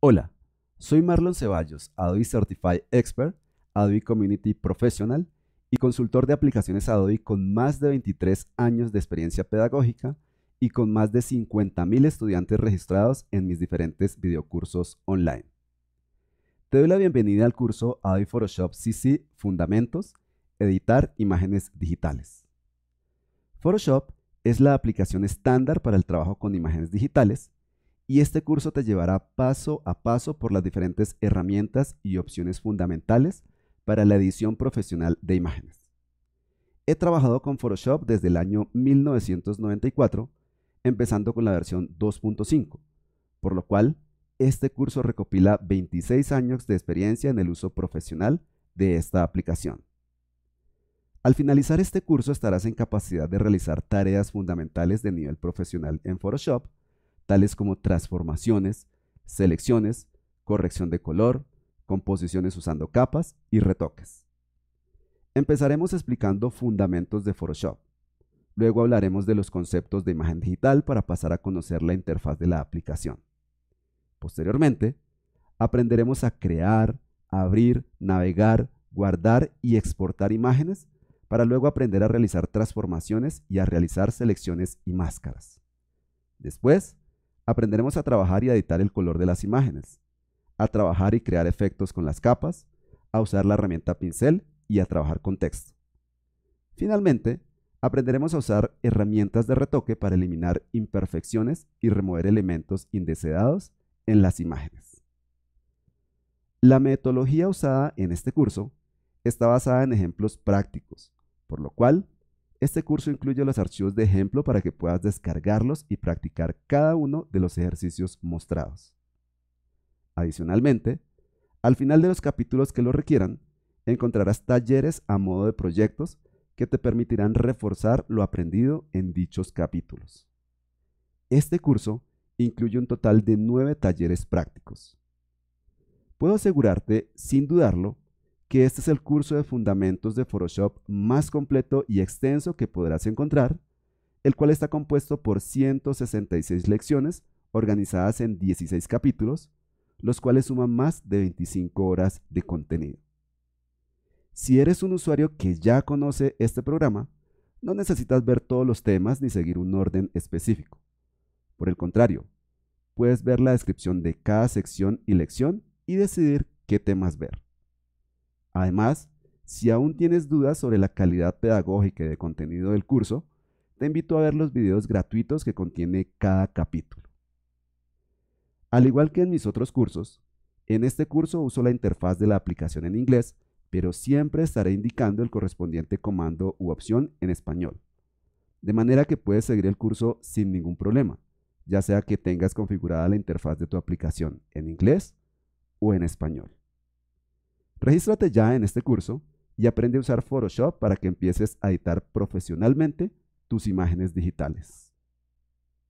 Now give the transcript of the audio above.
Hola, soy Marlon Ceballos, Adobe Certified Expert, Adobe Community Professional y consultor de aplicaciones Adobe con más de 23 años de experiencia pedagógica y con más de 50.000 estudiantes registrados en mis diferentes videocursos online. Te doy la bienvenida al curso Adobe Photoshop CC Fundamentos, Editar Imágenes Digitales. Photoshop es la aplicación estándar para el trabajo con imágenes digitales y este curso te llevará paso a paso por las diferentes herramientas y opciones fundamentales para la edición profesional de imágenes. He trabajado con Photoshop desde el año 1994, empezando con la versión 2.5, por lo cual este curso recopila 26 años de experiencia en el uso profesional de esta aplicación. Al finalizar este curso estarás en capacidad de realizar tareas fundamentales de nivel profesional en Photoshop, tales como transformaciones, selecciones, corrección de color, composiciones usando capas y retoques. Empezaremos explicando fundamentos de Photoshop. Luego hablaremos de los conceptos de imagen digital para pasar a conocer la interfaz de la aplicación. Posteriormente, aprenderemos a crear, abrir, navegar, guardar y exportar imágenes para luego aprender a realizar transformaciones y a realizar selecciones y máscaras. Después, Aprenderemos a trabajar y editar el color de las imágenes, a trabajar y crear efectos con las capas, a usar la herramienta pincel y a trabajar con texto. Finalmente, aprenderemos a usar herramientas de retoque para eliminar imperfecciones y remover elementos indeseados en las imágenes. La metodología usada en este curso está basada en ejemplos prácticos, por lo cual este curso incluye los archivos de ejemplo para que puedas descargarlos y practicar cada uno de los ejercicios mostrados. Adicionalmente, al final de los capítulos que lo requieran, encontrarás talleres a modo de proyectos que te permitirán reforzar lo aprendido en dichos capítulos. Este curso incluye un total de nueve talleres prácticos. Puedo asegurarte, sin dudarlo, que este es el curso de fundamentos de Photoshop más completo y extenso que podrás encontrar, el cual está compuesto por 166 lecciones organizadas en 16 capítulos, los cuales suman más de 25 horas de contenido. Si eres un usuario que ya conoce este programa, no necesitas ver todos los temas ni seguir un orden específico. Por el contrario, puedes ver la descripción de cada sección y lección y decidir qué temas ver. Además, si aún tienes dudas sobre la calidad pedagógica y de contenido del curso, te invito a ver los videos gratuitos que contiene cada capítulo. Al igual que en mis otros cursos, en este curso uso la interfaz de la aplicación en inglés, pero siempre estaré indicando el correspondiente comando u opción en español. De manera que puedes seguir el curso sin ningún problema, ya sea que tengas configurada la interfaz de tu aplicación en inglés o en español. Regístrate ya en este curso y aprende a usar Photoshop para que empieces a editar profesionalmente tus imágenes digitales.